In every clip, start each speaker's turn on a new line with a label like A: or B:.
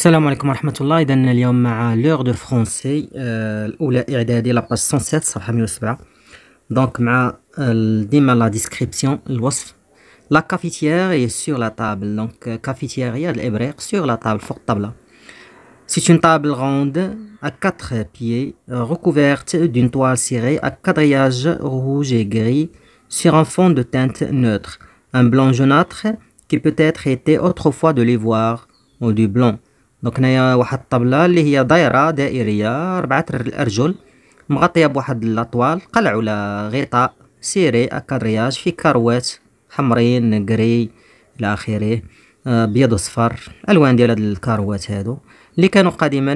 A: Salam السلام عليكم ورحمة الله إذا اليوم مع لور دو فرونسي الأولى إعدادي لاباج 107 صفحة 107 دونك مع la لا ديسكريبسيون الوصف la cafetière est sur la table donc euh, cafetière هي الإبريق سور لا طابل فوق table C'est une table ronde à quatre pieds recouverte d'une toile cirée à quadrillage rouge et gris sur un fond de teinte neutre, un blanc jaunâtre qui peut-être été autrefois de l'ivoire ou du blanc. دونك هنايا واحد الطبله اللي هي دايره دائريه ربعه الارجل مغطيه بواحد لاطوال قلع ولا غطاء سيري اكادرياج في كروات حمرين كري الى اخره آه، بيض وصفر الوان ديال هاد الكاروات هادو اللي كانوا قديما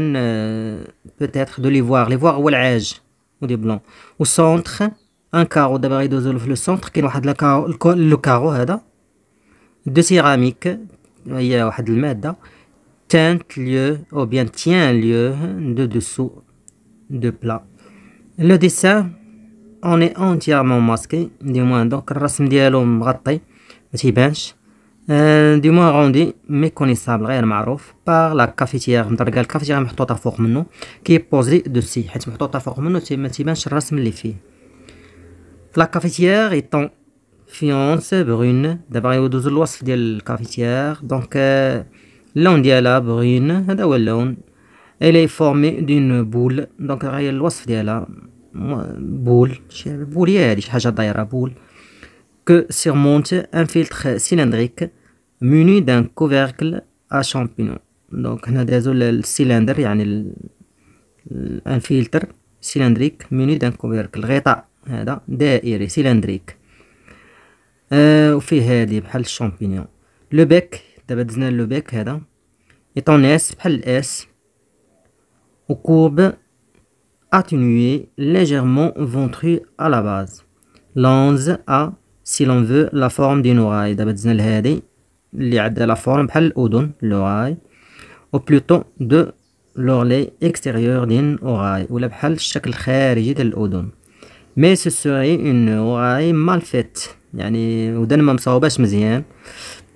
A: بوتيتر دو ليفوار ليفوار هو العاج ودي بلون سونتخ ان كارو دابا غيدوزو في لو سونتخ كاين واحد لو كارو هذا دو سيراميك هي واحد الماده tient lieu ou bien tient lieu de dessous de plat. Le dessin, on est entièrement masqué, du moins donc rasm dialom raté, petit bench, euh, du moins rendu méconnaissable et marouf par la cafetière, la cafetière m'a forme nous, qui est posée dessus, et m'a forme c'est petit bench les filles. La cafetière étant fiancée brune, d'abord il y deux lois de la cafetière, donc euh, اللون ديالها بغين هذا هو اللون الي فورمي دون بول دونك راهي الوصف ديالها بول بول هي هادي شي حاجه دايره بول كو سيرمونت ان فيلتر سيلندريك موني دان كوفركل ا شامبينون دونك هنا دازو السيلندر يعني ان فيلتر سيلندريك موني دان كوفركل غطاء هذا دائري سيلندريك أه وفيه هادي بحال الشامبينيون لو بيك C'est-à-dire que le bec est en S, comme le S, et la courbe légèrement ventrues à la base, lent a, si l'on veut, la forme d'une oreille. C'est-à-dire que c'est celle qui a la forme d'une oreille, ou plutôt de l'oreille extérieure d'une oreille, ou de la forme extérieure d'une oreille. Mais ce serait une oreille mal faite, c'est-à-dire qu'on ne l'a pas fait très bien,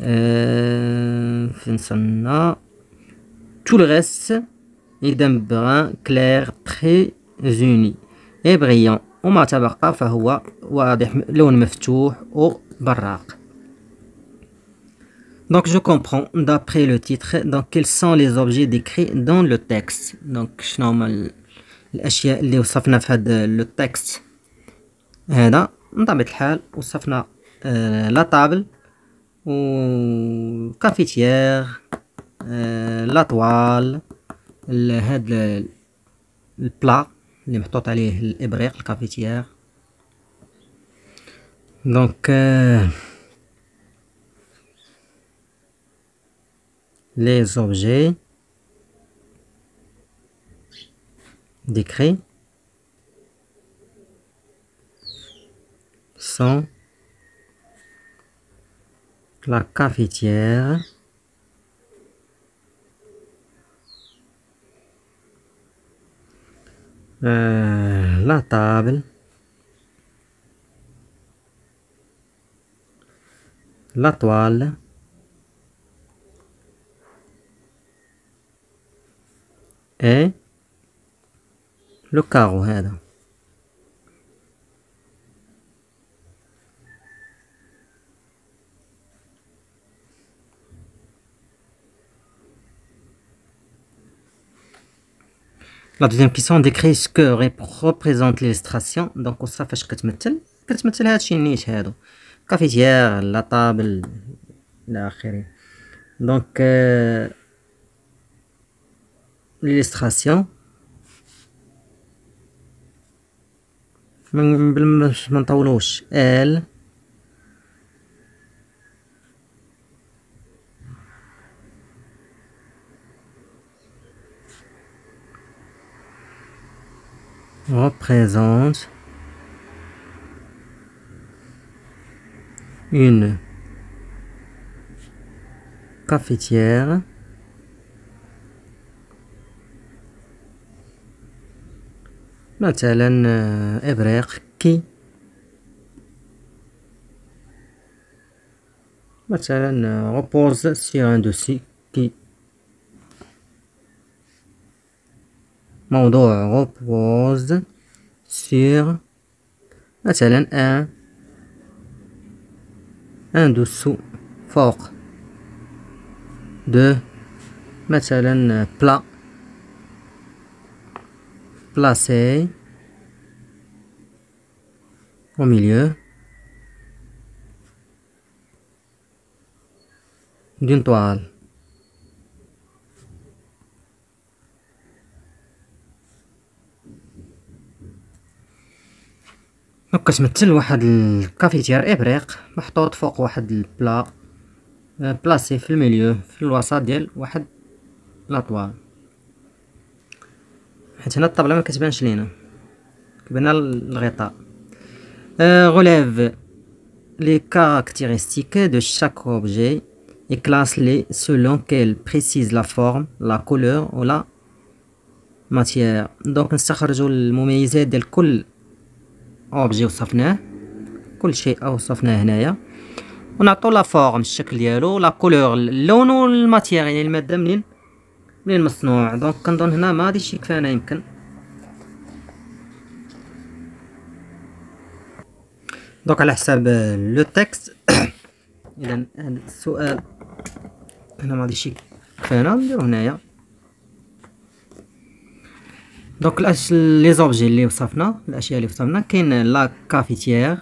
A: Euh, Tout le reste est d'un brun clair très uni et brillant. On m'a tabarqa fahoua est leon couleur ou barraq. Donc je comprends d'après le titre quels sont les objets décrits dans le texte. Donc je n'ai pas l'achia li wassafna le texte. Hada, on t'a mis euh, la table ou euh, cafetière euh, la toile le, plat les méthodes la cafetière donc euh, les objets décrits sont la cafetière. Euh, la table, la toile, et le carreau. Hein, La deuxième question décrit ce que représente l'illustration. Donc, on s'affiche ce que tu as fait. Ce que tu as fait, c'est une niche. La cafetière, la table, la carrière. Donc, l'illustration. Je vais vous montrer. Elle. représente une cafetière mathélène euh, إبريق qui euh, repose sur un dossier موضوع repose sur مثلا un un dessous fort de مثلا plat placé au milieu d'une toile كتمثل واحد الكافيتير ابريق محطوط فوق واحد البلا آه، بلاسي في الميليو في الوسط ديال واحد لاطوال حيت هنا الطابله ما كتبانش لينا كيبان الغطاء أه غوليف لي كاركتيرستيك دو شاك اوبجي اي كلاس لي سولون كيل بريسيز لا فورم لا كولور ولا ماتيير دونك نستخرجوا المميزات ديال كل اوبجي وصفناه كل شيء وصفناه هنايا ونعطو لا فورم الشكل ديالو لا كولور اللون والماتيير يعني الماده منين منين مصنوع دونك كنظن هنا ما غاديش يكفانا يمكن دونك على حساب لو تكست اذا هذا السؤال هنا ما غاديش يكفانا نديرو هنايا دونك الاش لي زوبجي اللي وصفنا الاشياء اللي وصفنا كاين لا كافيتيير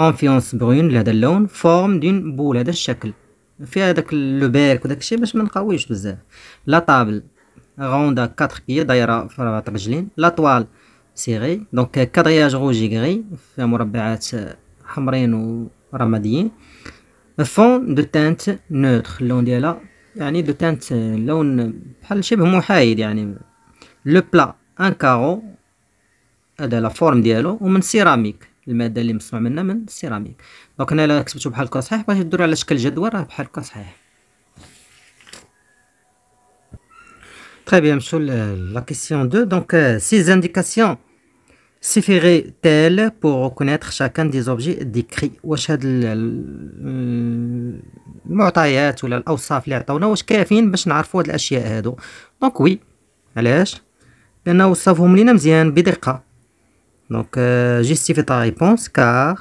A: انفيونس برون لهذا اللون فورم دون بول هذا الشكل فيها هذاك لو بيرك وداك الشيء باش ما نقويش بزاف لا طابل غوندا 4 بيي دايره في ربعه رجلين لا طوال سيغي دونك كادرياج روجي غري فيها مربعات حمرين ورماديين فون دو تانت نوتر اللون ديالها يعني دو تانت لون بحال شبه محايد يعني لو بلا ان كارو هذا لا فورم ديالو ومن سيراميك الماده اللي مصنوع منها من سيراميك دونك هنا الا كتبته بحال هكا صحيح باش ديروا على شكل جدول راه بحال هكا صحيح Très bien, monsieur, la question 2. Donc, euh, ces indications suffiraient-elles pour reconnaître chacun des objets واش هاد المعطيات ولا الاوصاف اللي عطاونا واش كافيين باش نعرفوا هاد الاشياء هادو دونك وي علاش nous وصفهم لينا مزيان بدقه دونك جيستيفي تا ريبونس كار car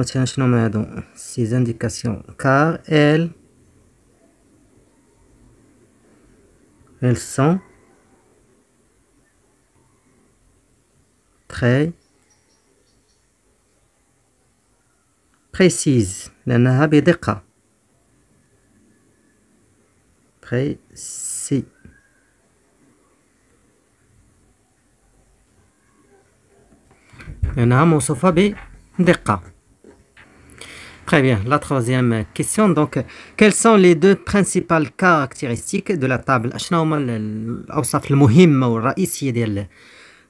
A: مثلا شنو هما هادو سي زانديكاسيون كار ال elles sont très précises لأنها موصوفة بدقة Très bien. La troisième question. Donc, quelles sont les deux principales caractéristiques de la table شنو هما الأوصاف المهمة والرئيسية ديال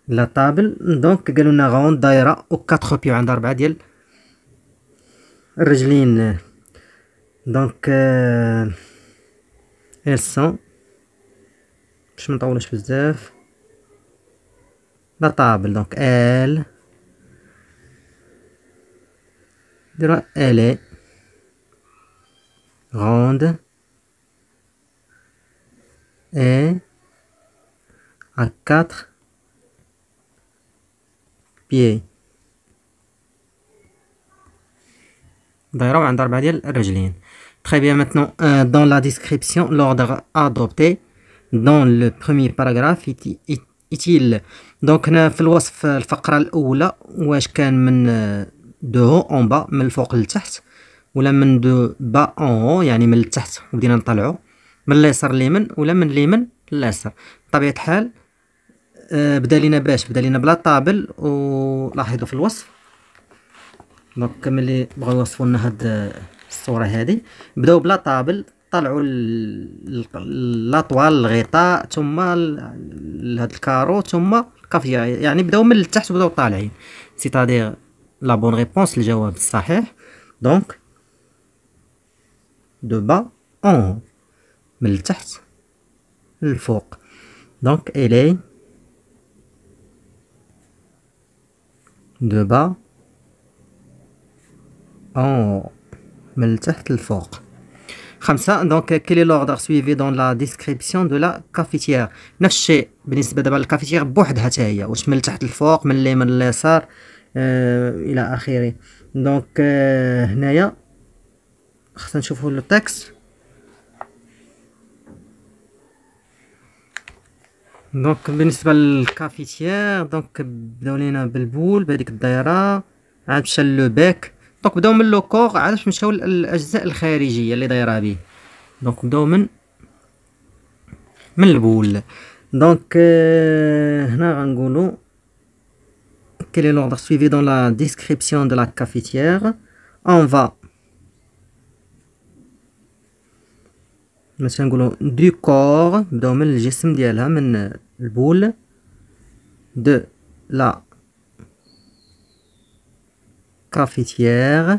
A: لا طابل دونك قالوا لنا غوند دايرة و 4 بيو عندها ربعة ديال الرجلين دونك euh, elles sont باش ما نطولش بزاف لا طابل دونك ال Elle est ronde et à quatre pieds très bien maintenant euh, dans la description l'ordre adopté dans le premier paragraphe est-il donc هنا الفقره الاولى دو هو اون با من الفوق للتحت ولا من دو با اون هو يعني من التحت وبدينا نطلعو من اليسار ليمن ولا من ليمن لليسار بطبيعه الحال آه، بدا لينا باش بدا لينا بلا طابل ولاحظوا في الوصف دونك ملي بغاو يوصفوا لنا هاد الصوره هذه بداو بلا طابل طلعوا الاطوال الغطاء ثم هاد الكارو ثم الكافيه يعني بداو من التحت وبداو طالعين سيتادير la bonne réponse, le jawab sahih. Donc, de bas en haut. من donc elle est de bas en haut من التحت donc, خمسة دونك quel لوردر سويفي دون لا ديسكريبسيون دو لا بالنسبة دابا بوحدها هي واش من آه، الى اخره دونك آه، هنايا خصنا نشوفوا لو تكست دونك بالنسبه للكافيتيير دونك بداو لينا بالبول بهذيك الدايره عاد مشى لو باك دونك بداو من لو كور عاد مشاو للاجزاء الخارجيه اللي دايره به دونك بداو من من البول دونك آه، هنا غنقولوا quel est l'ordre suivi dans la description de la cafetière. On va le نقولوا du corps, De من الجسم ديالها من البول دو لا cafetière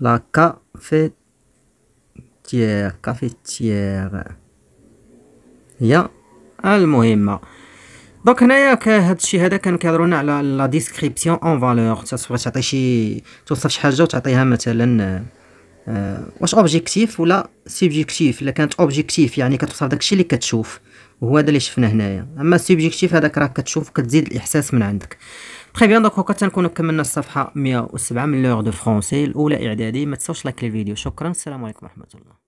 A: La cafetière cafetière هي المهمه دونك هنايا هاد الشيء هذا كان كيهضروا لنا على لا ديسكريبسيون اون فالور تعطي شي توصف شي حاجه وتعطيها مثلا أه واش اوبجيكتيف ولا سوبجيكتيف الا كانت اوبجيكتيف يعني كتوصف داكشي اللي كتشوف وهو هذا اللي شفنا هنايا اما سوبجيكتيف هذاك راك كتشوف كتزيد الاحساس من عندك تخي بيان دونك هكا تنكونو كملنا الصفحه 107 من لوغ دو فرونسي الاولى اعدادي ما تنساوش لايك للفيديو شكرا السلام عليكم ورحمه الله